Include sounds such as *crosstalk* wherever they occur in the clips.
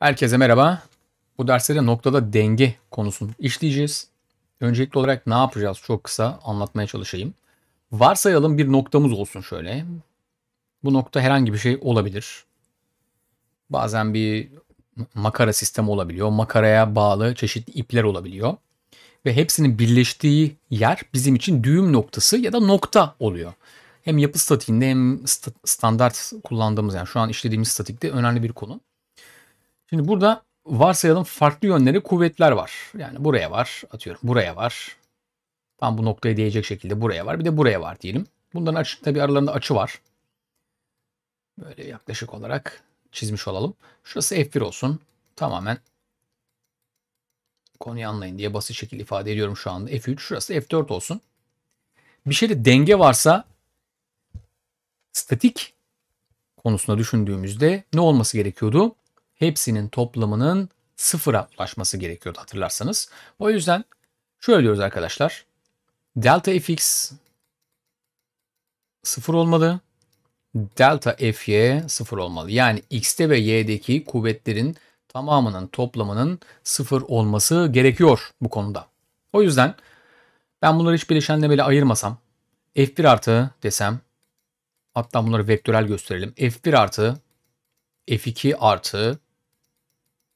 Herkese merhaba. Bu derslerde noktada denge konusunu işleyeceğiz. Öncelikli olarak ne yapacağız çok kısa anlatmaya çalışayım. Varsayalım bir noktamız olsun şöyle. Bu nokta herhangi bir şey olabilir. Bazen bir makara sistemi olabiliyor. Makaraya bağlı çeşitli ipler olabiliyor. Ve hepsinin birleştiği yer bizim için düğüm noktası ya da nokta oluyor. Hem yapı statiğinde hem standart kullandığımız yani şu an işlediğimiz statikte önemli bir konu. Şimdi burada varsayalım farklı yönleri kuvvetler var. Yani buraya var atıyorum buraya var. Tam bu noktaya değecek şekilde buraya var. Bir de buraya var diyelim. Bunların açı, tabii aralarında açı var. Böyle yaklaşık olarak çizmiş olalım. Şurası F1 olsun. Tamamen konuyu anlayın diye basit şekilde ifade ediyorum şu anda. F3 şurası F4 olsun. Bir şeyde denge varsa statik konusunda düşündüğümüzde ne olması gerekiyordu? hepsinin toplamının sıfıra ulaşması gerekiyordu hatırlarsanız. O yüzden şöyle diyoruz arkadaşlar. Delta fx sıfır olmalı. Delta fy sıfır olmalı. Yani x'te ve y'deki kuvvetlerin tamamının toplamının sıfır olması gerekiyor bu konuda. O yüzden ben bunları hiç bileşenle bile ayırmasam f1 artı desem hatta bunları vektörel gösterelim. f1 artı f2 artı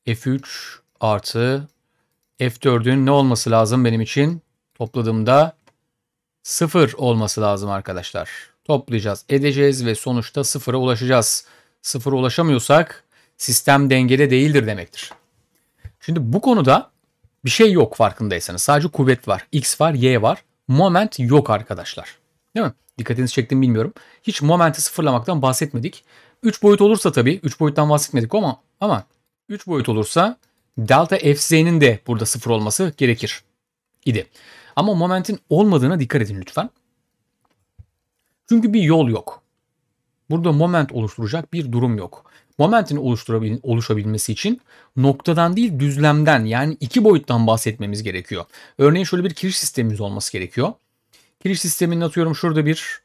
F3 artı F4'ün ne olması lazım benim için? Topladığımda 0 olması lazım arkadaşlar. Toplayacağız, edeceğiz ve sonuçta 0'a ulaşacağız. 0'a ulaşamıyorsak sistem dengede değildir demektir. Şimdi bu konuda bir şey yok farkındaysanız. Sadece kuvvet var. X var, Y var. Moment yok arkadaşlar. Değil mi? Dikkatinizi çektim bilmiyorum. Hiç momenti sıfırlamaktan bahsetmedik. 3 boyut olursa tabii. 3 boyuttan bahsetmedik ama ama 3 boyut olursa delta fz'nin de burada 0 olması gerekir idi. Ama momentin olmadığına dikkat edin lütfen. Çünkü bir yol yok. Burada moment oluşturacak bir durum yok. Momentin oluşturabil oluşabilmesi için noktadan değil düzlemden yani iki boyuttan bahsetmemiz gerekiyor. Örneğin şöyle bir kiriş sistemimiz olması gerekiyor. Kiriş sisteminin atıyorum şurada bir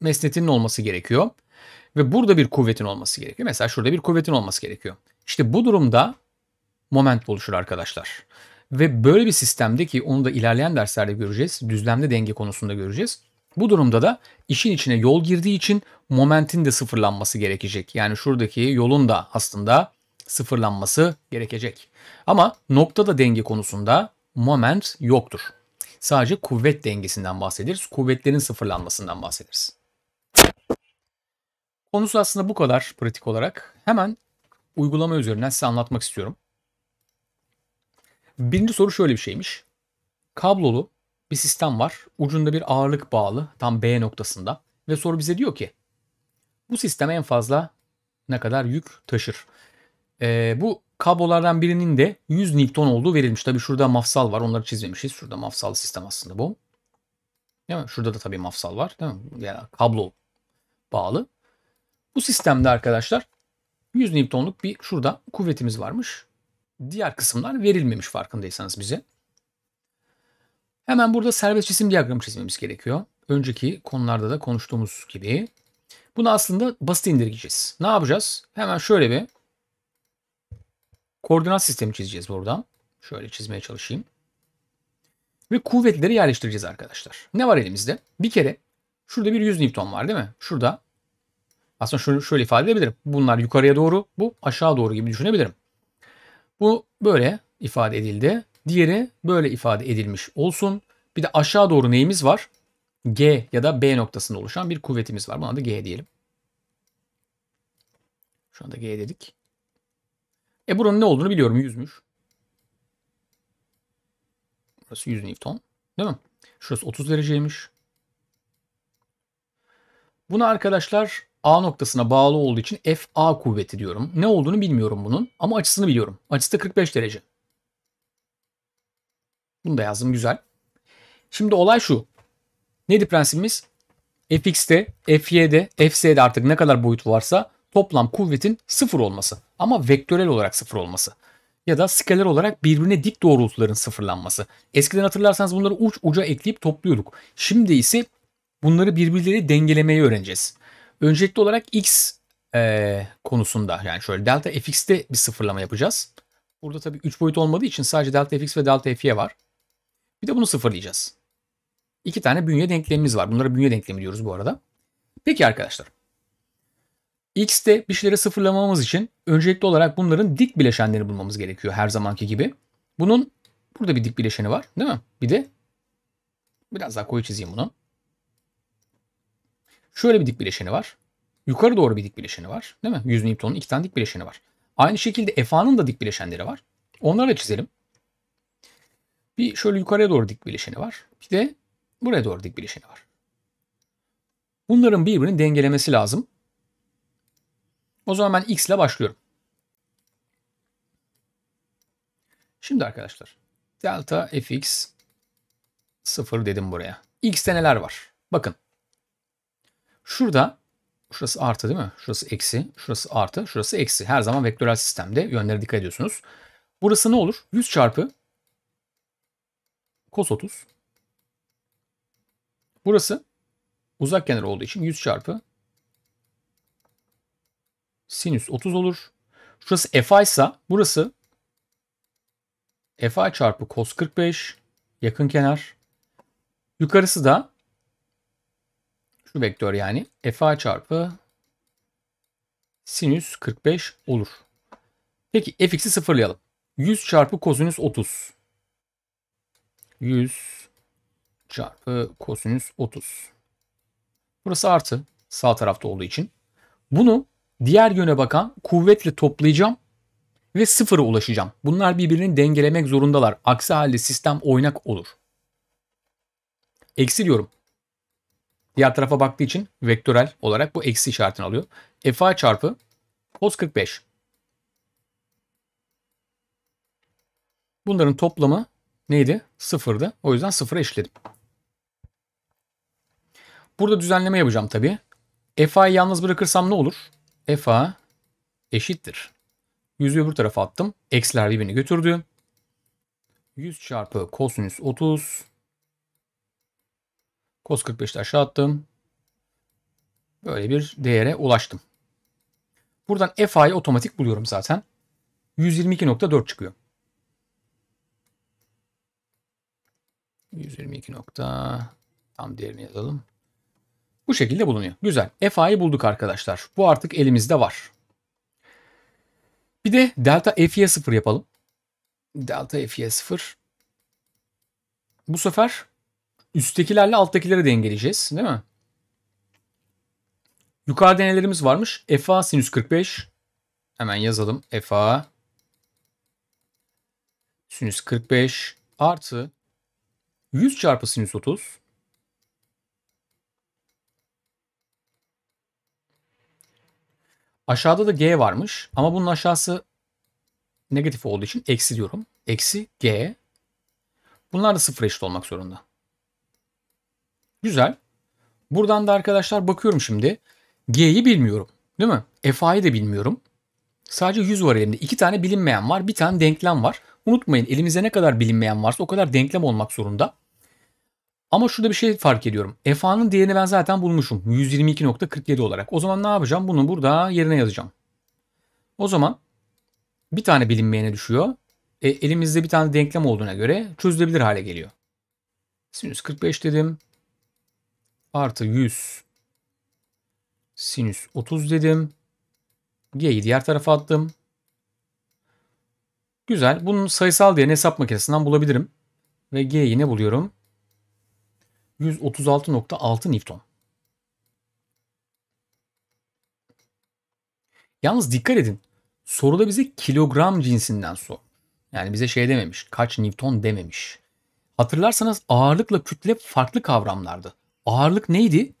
mesnetinin olması gerekiyor. Ve burada bir kuvvetin olması gerekiyor. Mesela şurada bir kuvvetin olması gerekiyor. İşte bu durumda moment oluşur arkadaşlar. Ve böyle bir sistemde ki onu da ilerleyen derslerde göreceğiz. Düzlemde denge konusunda göreceğiz. Bu durumda da işin içine yol girdiği için momentin de sıfırlanması gerekecek. Yani şuradaki yolun da aslında sıfırlanması gerekecek. Ama noktada denge konusunda moment yoktur. Sadece kuvvet dengesinden bahsederiz. Kuvvetlerin sıfırlanmasından bahsederiz. Konusu aslında bu kadar pratik olarak. Hemen uygulama üzerinden size anlatmak istiyorum. Birinci soru şöyle bir şeymiş. Kablolu bir sistem var. Ucunda bir ağırlık bağlı tam B noktasında. Ve soru bize diyor ki bu sistem en fazla ne kadar yük taşır? Ee, bu kablolardan birinin de 100 Newton olduğu verilmiş. Tabi şurada mafsal var onları çizmemişiz. Şurada mafsal sistem aslında bu. Değil mi? Şurada da tabii mafsal var. Değil mi? Yani kablo bağlı. Bu sistemde arkadaşlar 100 Newton'luk bir şurada kuvvetimiz varmış. Diğer kısımlar verilmemiş farkındaysanız bize. Hemen burada serbest cisim diyagramı çizmemiz gerekiyor. Önceki konularda da konuştuğumuz gibi. Bunu aslında basit indirgeyeceğiz. Ne yapacağız? Hemen şöyle bir koordinat sistemi çizeceğiz buradan. Şöyle çizmeye çalışayım. Ve kuvvetleri yerleştireceğiz arkadaşlar. Ne var elimizde? Bir kere şurada bir 100 Newton var değil mi? Şurada aslında şunu şöyle ifade edebilirim. Bunlar yukarıya doğru, bu aşağı doğru gibi düşünebilirim. Bu böyle ifade edildi. Diğeri böyle ifade edilmiş olsun. Bir de aşağı doğru neyimiz var? G ya da B noktasında oluşan bir kuvvetimiz var. Buna da G diyelim. Şu anda G dedik. E buranın ne olduğunu biliyorum. 100'müş. Burası 100 Newton. Değil mi? Şurası 30 dereceymiş. Bunu arkadaşlar A noktasına bağlı olduğu için FA kuvveti diyorum. Ne olduğunu bilmiyorum bunun ama açısını biliyorum. Açısı da 45 derece. Bunu da yazdım güzel. Şimdi olay şu. Neydi prensibimiz? Fx'de, Fy'de, Fz'de artık ne kadar boyut varsa toplam kuvvetin sıfır olması. Ama vektörel olarak sıfır olması. Ya da skaler olarak birbirine dik doğrultuların sıfırlanması. Eskiden hatırlarsanız bunları uç uca ekleyip topluyorduk. Şimdi ise bunları birbirleri dengelemeyi öğreneceğiz. Öncelikli olarak x e, konusunda yani şöyle delta fx'te bir sıfırlama yapacağız. Burada tabii 3 boyut olmadığı için sadece delta fx ve delta fy var. Bir de bunu sıfırlayacağız. İki tane bünye denklemimiz var. Bunlara bünye denklemi diyoruz bu arada. Peki arkadaşlar. X'te bir şeyleri sıfırlamamız için öncelikli olarak bunların dik bileşenlerini bulmamız gerekiyor her zamanki gibi. Bunun burada bir dik bileşeni var değil mi? Bir de biraz daha koyu çizeyim bunu. Şöyle bir dik bileşeni var. Yukarı doğru bir dik bileşeni var. Değil mi? 100 Newton'un iki tane dik bileşeni var. Aynı şekilde FA'nın da dik bileşenleri var. Onları da çizelim. Bir şöyle yukarıya doğru dik bileşeni var. Bir de buraya doğru dik bileşeni var. Bunların birbirini dengelemesi lazım. O zaman ben x ile başlıyorum. Şimdi arkadaşlar delta fx 0 dedim buraya. x'te neler var? Bakın Şurada şurası artı değil mi? Şurası eksi, şurası artı, şurası eksi. Her zaman vektörel sistemde yönlere dikkat ediyorsunuz. Burası ne olur? 100 çarpı cos 30. Burası uzak kenar olduğu için 100 çarpı sinüs 30 olur. Şurası fa ise burası fa çarpı cos 45 yakın kenar. Yukarısı da şu vektör yani fa çarpı sinüs 45 olur. Peki fx'i sıfırlayalım. 100 çarpı kosinüs 30. 100 çarpı kosinüs 30. Burası artı sağ tarafta olduğu için. Bunu diğer yöne bakan kuvvetle toplayacağım ve sıfıra ulaşacağım. Bunlar birbirini dengelemek zorundalar. Aksi halde sistem oynak olur. Eksiliyorum. Diğer tarafa baktığı için vektörel olarak bu eksi işaretini alıyor. FA çarpı cos 45. Bunların toplamı neydi? Sıfırdı. O yüzden sıfıra eşledim. Burada düzenleme yapacağım tabii. FA'yı yalnız bırakırsam ne olur? FA eşittir. 100'ü öbür tarafa attım. Eksiler birbirini götürdü. 100 çarpı kosinüs 30 Cos 45'te aşağı attım. Böyle bir değere ulaştım. Buradan FA'yı otomatik buluyorum zaten. 122.4 çıkıyor. 122 tam değerini yazalım. Bu şekilde bulunuyor. Güzel. FA'yı bulduk arkadaşlar. Bu artık elimizde var. Bir de delta F'ye 0 yapalım. Delta F'ye 0. Bu sefer üsttekilerle alttakileri dengeleyeceğiz değil mi? Yukarı denelerimiz varmış? FA sinüs 45. Hemen yazalım. FA sinüs 45 artı 100 çarpı sinüs 30 Aşağıda da G varmış ama bunun aşağısı negatif olduğu için eksi diyorum. Eksi G. Bunlar da sıfır eşit olmak zorunda. Güzel. Buradan da arkadaşlar bakıyorum şimdi. G'yi bilmiyorum. Değil mi? Fa'yı da bilmiyorum. Sadece 100 var elimde. İki tane bilinmeyen var. Bir tane denklem var. Unutmayın elimize ne kadar bilinmeyen varsa o kadar denklem olmak zorunda. Ama şurada bir şey fark ediyorum. Fa'nın değerini ben zaten bulmuşum. 122.47 olarak. O zaman ne yapacağım? Bunu burada yerine yazacağım. O zaman bir tane bilinmeyene düşüyor. E, elimizde bir tane denklem olduğuna göre çözülebilir hale geliyor. Sinüs 45 dedim artı 100 sinüs 30 dedim. G'yi diğer tarafa attım. Güzel. Bunun sayısal değerini hesap makinesinden bulabilirim. Ve G'yi ne buluyorum? 136.6 Newton. Yalnız dikkat edin. Soruda bize kilogram cinsinden su. Yani bize şey dememiş. Kaç Newton dememiş. Hatırlarsanız ağırlıkla kütle farklı kavramlardı ağırlık neydi?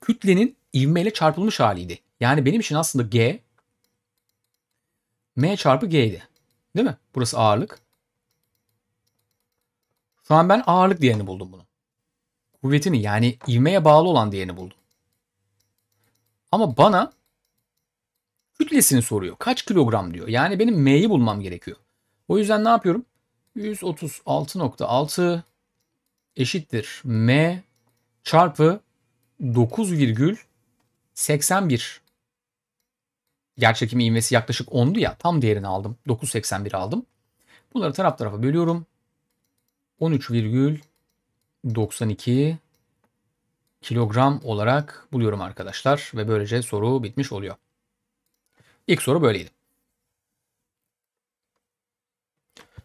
Kütlenin ivmeyle çarpılmış haliydi. Yani benim için aslında G M çarpı G'ydi. Değil mi? Burası ağırlık. Şu an ben ağırlık diyeni buldum bunu. Kuvvetini yani ivmeye bağlı olan diyeni buldum. Ama bana kütlesini soruyor. Kaç kilogram diyor. Yani benim M'yi bulmam gerekiyor. O yüzden ne yapıyorum? 136.6 eşittir M çarpı 9,81 gerçekim ivmesi yaklaşık 10'du ya tam değerini aldım. 9.81 aldım. Bunları taraf tarafa bölüyorum. 13,92 kilogram olarak buluyorum arkadaşlar. Ve böylece soru bitmiş oluyor. İlk soru böyleydi.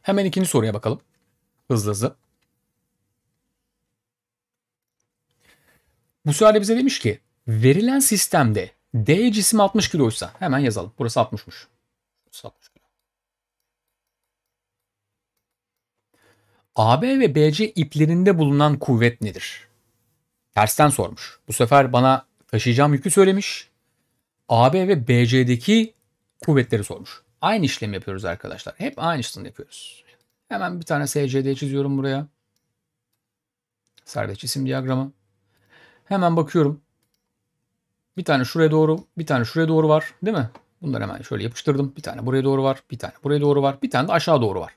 Hemen ikinci soruya bakalım. Hızlı hızlı. Bu sualde bize demiş ki verilen sistemde D cisim 60 kiloysa hemen yazalım. Burası 60'muş. Burası 60 kilo. AB ve BC iplerinde bulunan kuvvet nedir? Tersten sormuş. Bu sefer bana taşıyacağım yükü söylemiş. AB ve BC'deki kuvvetleri sormuş. Aynı işlemi yapıyoruz arkadaşlar. Hep aynı işlemi yapıyoruz. Hemen bir tane SCD çiziyorum buraya. Serbest cisim diyagramı. Hemen bakıyorum. Bir tane şuraya doğru, bir tane şuraya doğru var değil mi? Bunları hemen şöyle yapıştırdım. Bir tane buraya doğru var, bir tane buraya doğru var, bir tane de aşağı doğru var.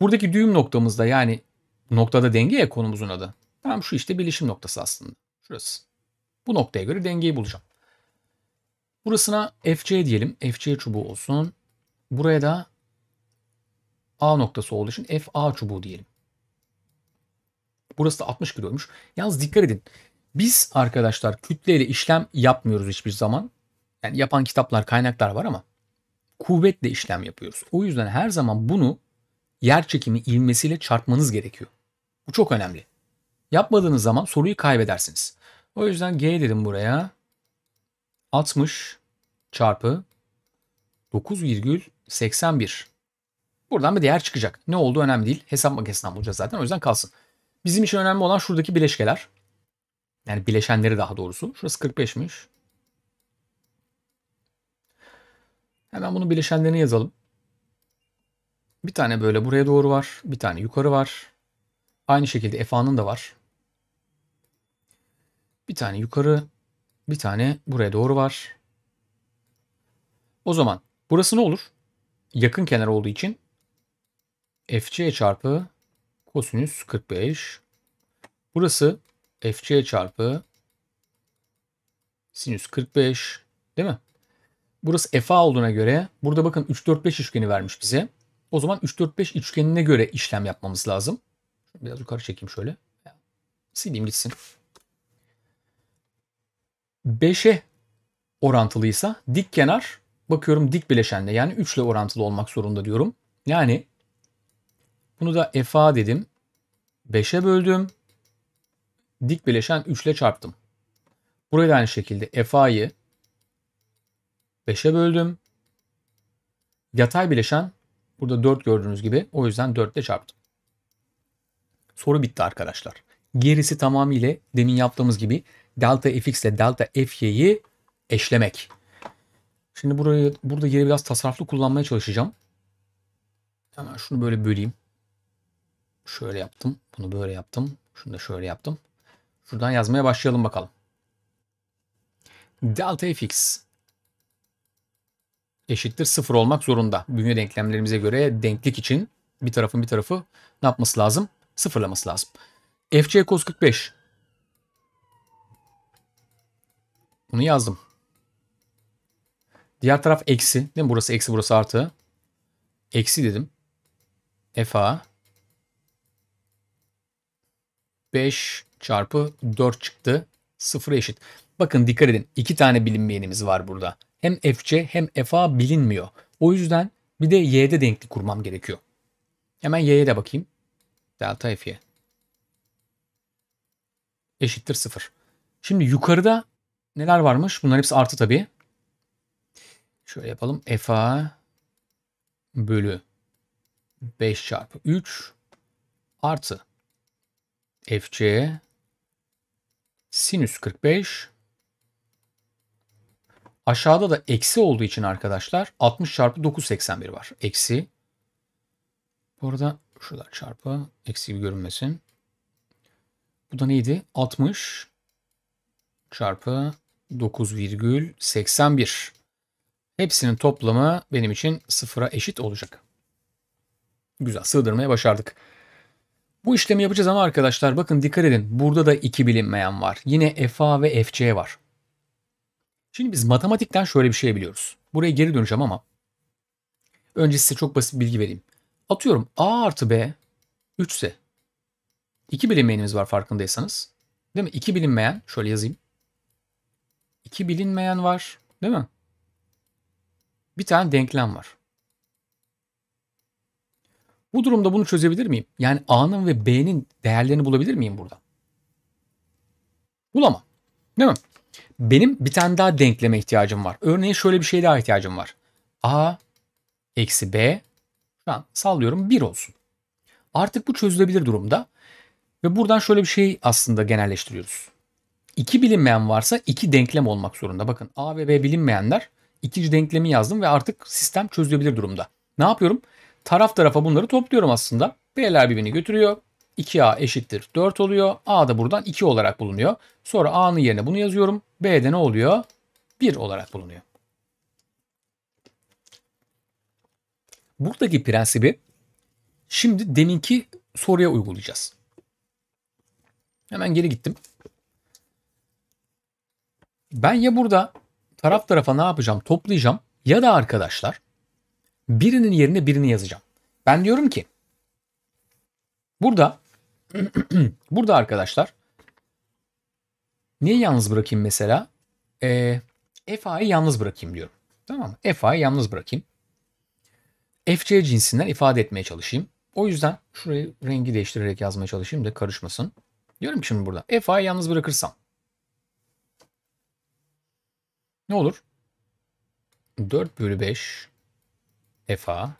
Buradaki düğüm noktamızda yani noktada denge ya konumuzun adı. Tamam şu işte bilişim noktası aslında. Şurası. Bu noktaya göre dengeyi bulacağım. Burasına FC diyelim. FC çubuğu olsun. Buraya da A noktası olduğu için FA çubuğu diyelim. Burası da 60 kiloymuş. Yalnız dikkat edin. Biz arkadaşlar kütleyle işlem yapmıyoruz hiçbir zaman. Yani yapan kitaplar, kaynaklar var ama kuvvetle işlem yapıyoruz. O yüzden her zaman bunu yer çekimi ilmesiyle çarpmanız gerekiyor. Bu çok önemli. Yapmadığınız zaman soruyu kaybedersiniz. O yüzden G dedim buraya. 60 çarpı 9,81. Buradan bir değer çıkacak. Ne olduğu önemli değil. Hesap makinesinden bulacağız zaten. O yüzden kalsın. Bizim için önemli olan şuradaki bileşkeler. Yani bileşenleri daha doğrusu. Şurası 45'miş. Hemen bunun bileşenlerini yazalım. Bir tane böyle buraya doğru var. Bir tane yukarı var. Aynı şekilde FA'nın da var. Bir tane yukarı. Bir tane buraya doğru var. O zaman burası ne olur? Yakın kenar olduğu için FC çarpı kosinüs 45. Burası fc çarpı sinüs 45 değil mi? Burası fa olduğuna göre burada bakın 3-4-5 üçgeni vermiş bize. O zaman 3-4-5 üçgenine göre işlem yapmamız lazım. Biraz yukarı çekeyim şöyle. Sileyim gitsin. 5'e orantılıysa dik kenar bakıyorum dik bileşenle yani 3 ile orantılı olmak zorunda diyorum. Yani bunu da FA dedim. 5'e böldüm. Dik bileşen 3 ile çarptım. Burayı da aynı şekilde FA'yı 5'e böldüm. Yatay bileşen burada 4 gördüğünüz gibi. O yüzden 4 ile çarptım. Soru bitti arkadaşlar. Gerisi tamamıyla demin yaptığımız gibi delta fx ile delta fy'yi eşlemek. Şimdi burayı burada yeri biraz tasarruflu kullanmaya çalışacağım. Hemen şunu böyle böleyim şöyle yaptım. Bunu böyle yaptım. Şunu da şöyle yaptım. Şuradan yazmaya başlayalım bakalım. Delta fx eşittir sıfır olmak zorunda. Bünye denklemlerimize göre denklik için bir tarafın bir tarafı ne yapması lazım? Sıfırlaması lazım. fc cos 45 Bunu yazdım. Diğer taraf eksi. Değil mi? Burası eksi burası artı. Eksi dedim. fa 5 çarpı 4 çıktı. 0 eşit. Bakın dikkat edin. iki tane bilinmeyenimiz var burada. Hem fc hem fa bilinmiyor. O yüzden bir de y'de denklik kurmam gerekiyor. Hemen y'ye de bakayım. Delta f'ye. Eşittir 0. Şimdi yukarıda neler varmış? Bunlar hepsi artı tabii. Şöyle yapalım. fa bölü 5 çarpı 3 artı FC sinüs 45 aşağıda da eksi olduğu için arkadaşlar 60 çarpı 981 var. Eksi. Bu arada şurada çarpı eksi gibi görünmesin. Bu da neydi? 60 çarpı 9,81. Hepsinin toplamı benim için sıfıra eşit olacak. Güzel sığdırmaya başardık. Bu işlemi yapacağız ama arkadaşlar bakın dikkat edin. Burada da iki bilinmeyen var. Yine FA ve FC var. Şimdi biz matematikten şöyle bir şey biliyoruz. Buraya geri döneceğim ama önce size çok basit bilgi vereyim. Atıyorum A artı B 3 ise 2 bilinmeyenimiz var farkındaysanız. Değil mi? İki bilinmeyen şöyle yazayım. İki bilinmeyen var değil mi? Bir tane denklem var. Bu durumda bunu çözebilir miyim? Yani A'nın ve B'nin değerlerini bulabilir miyim burada? Bulamam. Değil mi? Benim bir tane daha denkleme ihtiyacım var. Örneğin şöyle bir şey daha ihtiyacım var. A eksi B şu an sallıyorum 1 olsun. Artık bu çözülebilir durumda. Ve buradan şöyle bir şey aslında genelleştiriyoruz. İki bilinmeyen varsa iki denklem olmak zorunda. Bakın A ve B bilinmeyenler. İkinci denklemi yazdım ve artık sistem çözülebilir durumda. Ne yapıyorum? taraf tarafa bunları topluyorum aslında. B'ler birbirini götürüyor. 2A eşittir 4 oluyor. A da buradan 2 olarak bulunuyor. Sonra A'nın yerine bunu yazıyorum. B'de ne oluyor? 1 olarak bulunuyor. Buradaki prensibi şimdi deminki soruya uygulayacağız. Hemen geri gittim. Ben ya burada taraf tarafa ne yapacağım? Toplayacağım ya da arkadaşlar birinin yerine birini yazacağım. Ben diyorum ki burada *clears throat* burada arkadaşlar niye yalnız bırakayım mesela? Ee, FA'yı yalnız bırakayım diyorum. Tamam mı? FA'yı yalnız bırakayım. FC cinsinden ifade etmeye çalışayım. O yüzden şurayı rengi değiştirerek yazmaya çalışayım da karışmasın. Diyorum ki şimdi burada FA'yı yalnız bırakırsam ne olur? 4 bölü 5 Fa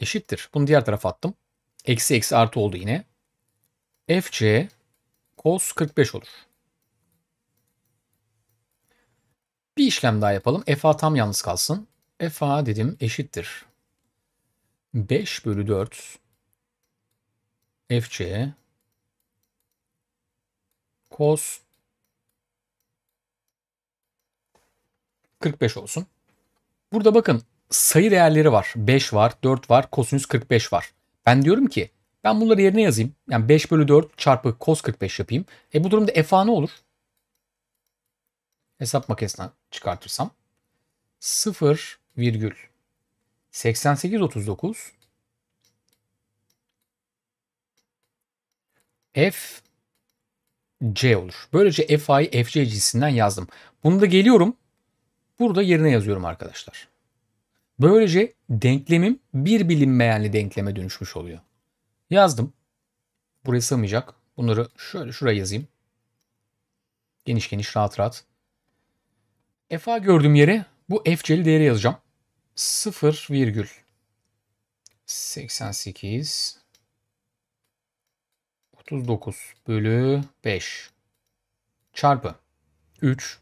eşittir. Bunu diğer tarafa attım. Eksi eksi artı oldu yine. FC cos 45 olur. Bir işlem daha yapalım. FA tam yalnız kalsın. FA dedim eşittir. 5 bölü 4 FC cos 45 olsun. Burada bakın sayı değerleri var. 5 var, 4 var, kosinüs 45 var. Ben diyorum ki ben bunları yerine yazayım. Yani 5 bölü 4 çarpı cos 45 yapayım. E bu durumda FA ne olur? Hesap makinesinden çıkartırsam. 0 virgül 88 39 F C olur. Böylece FA'yı FC cinsinden yazdım. Bunu da geliyorum burada yerine yazıyorum arkadaşlar. Böylece denklemim bir bilinmeyenli denkleme dönüşmüş oluyor. Yazdım. Buraya sığmayacak. Bunları şöyle şuraya yazayım. Geniş geniş rahat rahat. FA gördüğüm yere bu FC'li değeri yazacağım. 0 virgül 88 39 bölü 5 çarpı 3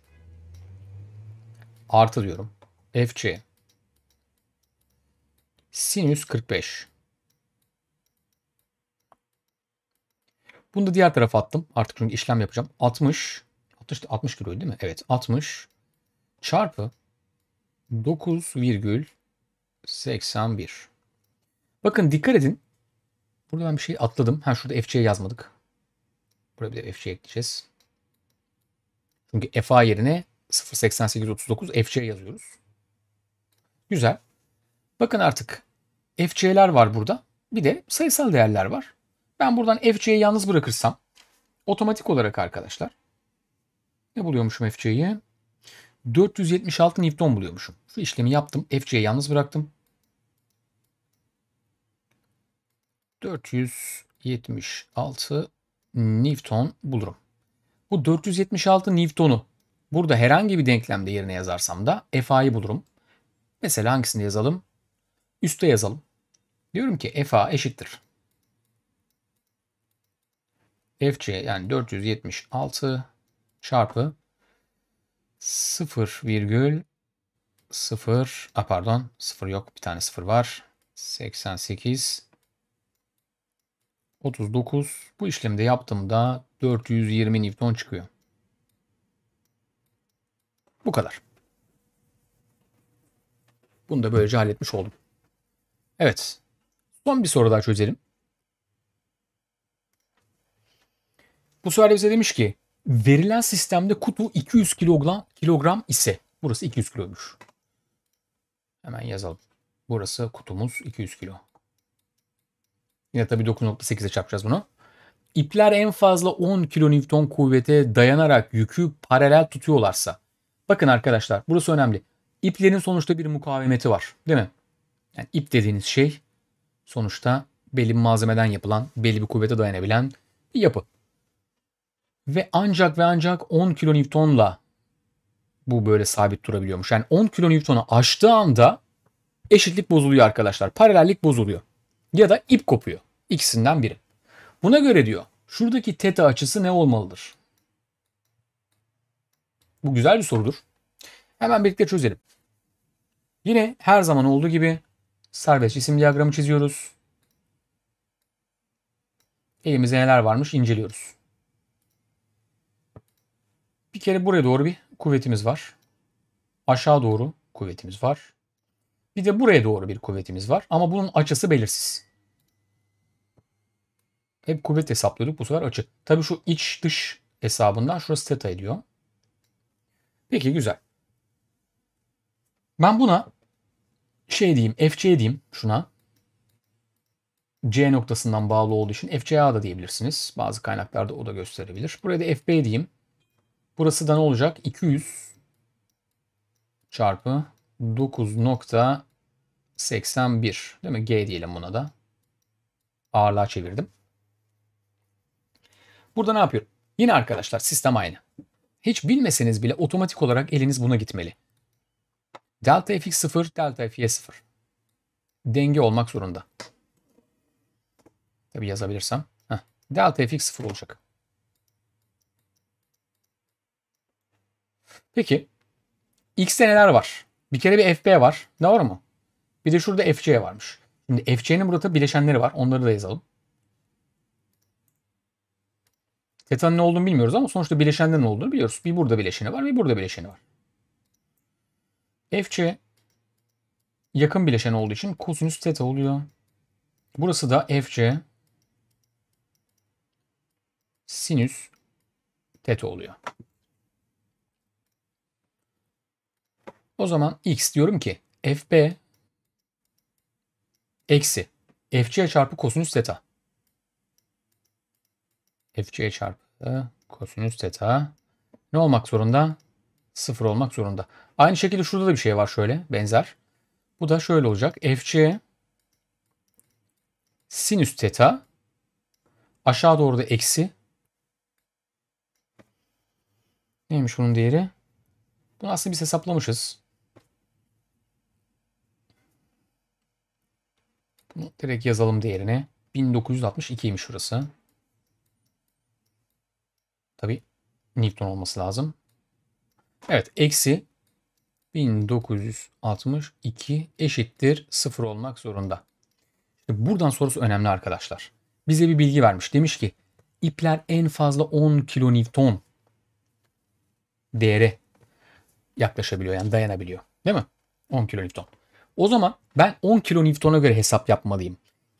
artı diyorum. FC sinüs 45. Bunu da diğer tarafa attım. Artık çünkü işlem yapacağım. 60 60 60 kilo değil mi? Evet, 60 çarpı 9,81. Bakın dikkat edin. Burada ben bir şey atladım. Ha şurada FC'ye yazmadık. Buraya bir de FC'ye ekleyeceğiz. Çünkü FA yerine 08839 FC yazıyoruz. Güzel. Bakın artık FC'ler var burada. Bir de sayısal değerler var. Ben buradan FC'yi yalnız bırakırsam otomatik olarak arkadaşlar ne buluyormuşum FC'yi? 476 Newton buluyormuşum. Şu işlemi yaptım. FC'yi yalnız bıraktım. 476 Newton bulurum. Bu 476 Newton'u Burada herhangi bir denklemde yerine yazarsam da fa'yı bulurum. Mesela hangisini yazalım? Üste yazalım. Diyorum ki fa eşittir. fc yani 476 çarpı 0 virgül 0 a ah, pardon 0 yok bir tane 0 var. 88 39 bu işlemde yaptığımda 420 Newton çıkıyor. Bu kadar. Bunu da böylece halletmiş oldum. Evet. Son bir soru daha çözelim. Bu sefer bize demiş ki verilen sistemde kutu 200 kilogram, kilogram ise burası 200 kiloymuş. Hemen yazalım. Burası kutumuz 200 kilo. Yine tabii 9.8'e çarpacağız bunu. İpler en fazla 10 kilonewton kuvvete dayanarak yükü paralel tutuyorlarsa Bakın arkadaşlar burası önemli. İplerin sonuçta bir mukavemeti var değil mi? Yani ip dediğiniz şey sonuçta belli bir malzemeden yapılan, belli bir kuvvete dayanabilen bir yapı. Ve ancak ve ancak 10 kilonewtonla bu böyle sabit durabiliyormuş. Yani 10 kilonewtonu aştığı anda eşitlik bozuluyor arkadaşlar. Paralellik bozuluyor. Ya da ip kopuyor. İkisinden biri. Buna göre diyor şuradaki teta açısı ne olmalıdır? Bu güzel bir sorudur. Hemen birlikte çözelim. Yine her zaman olduğu gibi serbest isim diyagramı çiziyoruz. Elimizde neler varmış inceliyoruz. Bir kere buraya doğru bir kuvvetimiz var. Aşağı doğru kuvvetimiz var. Bir de buraya doğru bir kuvvetimiz var ama bunun açısı belirsiz. Hep kuvvet hesaplıyorduk bu sefer açı. Tabii şu iç dış hesabından şurası teta ediyor. Peki güzel. Ben buna şey diyeyim, FC diyeyim şuna. C noktasından bağlı olduğu için FCA da diyebilirsiniz. Bazı kaynaklarda o da gösterebilir. Buraya da FB diyeyim. Burası da ne olacak? 200 çarpı 9.81 değil mi? G diyelim buna da. Ağırlığa çevirdim. Burada ne yapıyorum? Yine arkadaşlar sistem aynı. Hiç bilmeseniz bile otomatik olarak eliniz buna gitmeli. Delta fx0, delta fy0. Denge olmak zorunda. Tabi yazabilirsem. Heh. Delta fx0 olacak. Peki. X'te neler var? Bir kere bir FB var. Doğru mu? Bir de şurada FC varmış. Şimdi FC'nin burada bileşenleri var. Onları da yazalım. Teta'nın ne olduğunu bilmiyoruz ama sonuçta bileşenden ne olduğunu biliyoruz. Bir burada bileşeni var, bir burada bileşeni var. FC yakın bileşen olduğu için kosinüs teta oluyor. Burası da FC sinüs teta oluyor. O zaman x diyorum ki fb eksi fc çarpı kosinüs teta fc e çarpı kosinüs teta ne olmak zorunda? Sıfır olmak zorunda. Aynı şekilde şurada da bir şey var şöyle benzer. Bu da şöyle olacak. fc e sinüs teta aşağı doğru da eksi neymiş bunun değeri? Bunu aslında biz hesaplamışız. Bunu direkt yazalım değerine. 1962'ymiş şurası. Tabi Newton olması lazım. Evet eksi 1962 eşittir 0 olmak zorunda. İşte buradan sorusu önemli arkadaşlar. Bize bir bilgi vermiş. Demiş ki ipler en fazla 10 kilonewton değere yaklaşabiliyor yani dayanabiliyor. Değil mi? 10 kilonewton. O zaman ben 10 kilonewton'a göre hesap yapmalıyım.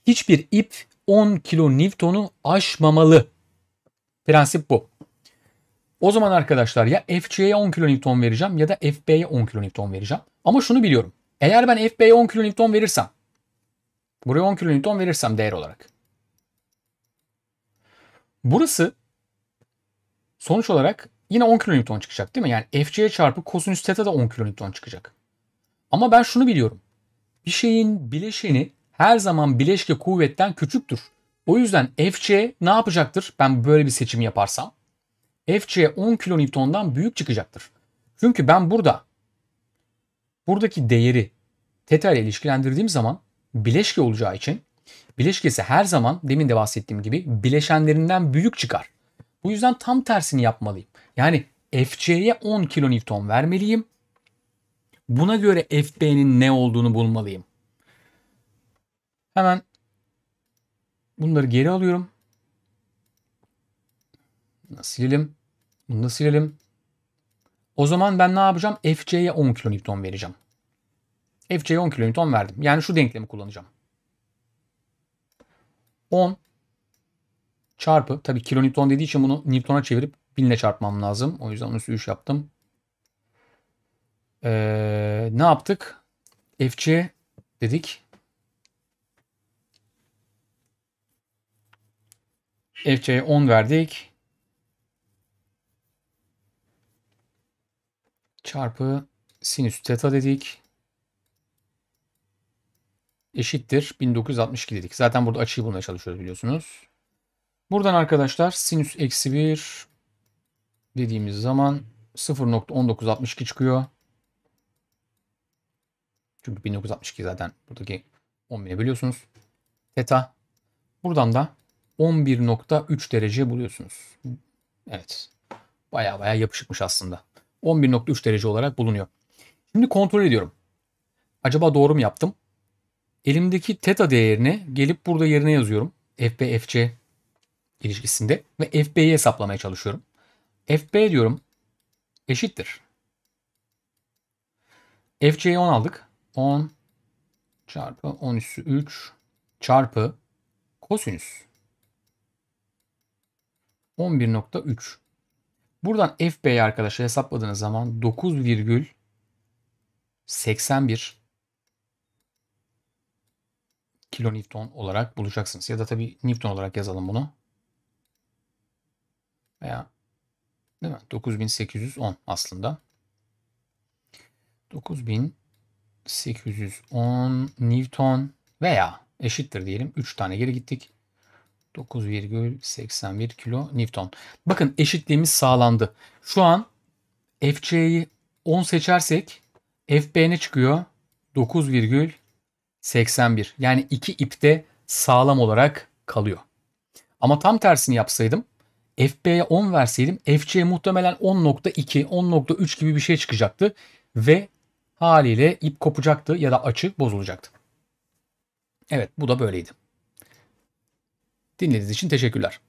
Hiçbir ip 10 kilonewton'u aşmamalı. Prensip bu. O zaman arkadaşlar ya FC'ye 10 kN vereceğim ya da FB'ye 10 kN vereceğim. Ama şunu biliyorum. Eğer ben FB'ye 10 kN verirsem buraya 10 kN verirsem değer olarak burası sonuç olarak yine 10 kN çıkacak değil mi? Yani FC'ye çarpı kosinüs teta da 10 kN çıkacak. Ama ben şunu biliyorum. Bir şeyin bileşeni her zaman bileşke kuvvetten küçüktür. O yüzden FC ne yapacaktır ben böyle bir seçim yaparsam? Fç'ye 10 kilonewtondan büyük çıkacaktır. Çünkü ben burada buradaki değeri teta ile ilişkilendirdiğim zaman bileşke olacağı için bileşkesi her zaman demin de bahsettiğim gibi bileşenlerinden büyük çıkar. Bu yüzden tam tersini yapmalıyım. Yani FC'ye 10 kilonewton vermeliyim. Buna göre FB'nin ne olduğunu bulmalıyım. Hemen bunları geri alıyorum. Silelim. Bunu da silelim. O zaman ben ne yapacağım? FC'ye 10 kilonewton vereceğim. FC'ye 10 kilonewton verdim. Yani şu denklemi kullanacağım. 10 çarpı tabii kilonewton dediği için bunu newtona çevirip 1000 çarpmam lazım. O yüzden onu 3 yaptım. Ee, ne yaptık? FC dedik. FC'ye 10 verdik. çarpı sinüs teta dedik. Eşittir 1962 dedik. Zaten burada açıyı bulmaya çalışıyoruz biliyorsunuz. Buradan arkadaşlar sinüs eksi 1 dediğimiz zaman 0.1962 çıkıyor. Çünkü 1962 zaten buradaki 10 biliyorsunuz. Teta. Buradan da 11.3 derece buluyorsunuz. Evet. Baya baya yapışıkmış aslında. 11.3 derece olarak bulunuyor. Şimdi kontrol ediyorum. Acaba doğru mu yaptım? Elimdeki teta değerini gelip burada yerine yazıyorum. FB, FC ilişkisinde ve FB'yi hesaplamaya çalışıyorum. FB diyorum eşittir. FC'yi 10 aldık. 10 çarpı 10 üssü 3 çarpı kosinüs 11.3 Buradan FB'yi arkadaşlar hesapladığınız zaman 9,81 kilonewton olarak bulacaksınız. Ya da tabi Newton olarak yazalım bunu. Veya değil mi? 9810 aslında. 9810 Newton veya eşittir diyelim. 3 tane geri gittik. 9,81 kilo Newton. Bakın eşitliğimiz sağlandı. Şu an FC'yi 10 seçersek FB ne çıkıyor? 9,81. Yani iki ip de sağlam olarak kalıyor. Ama tam tersini yapsaydım FB'ye 10 verseydim FC'ye muhtemelen 10.2, 10.3 gibi bir şey çıkacaktı ve haliyle ip kopacaktı ya da açı bozulacaktı. Evet bu da böyleydi. Dinlediğiniz için teşekkürler.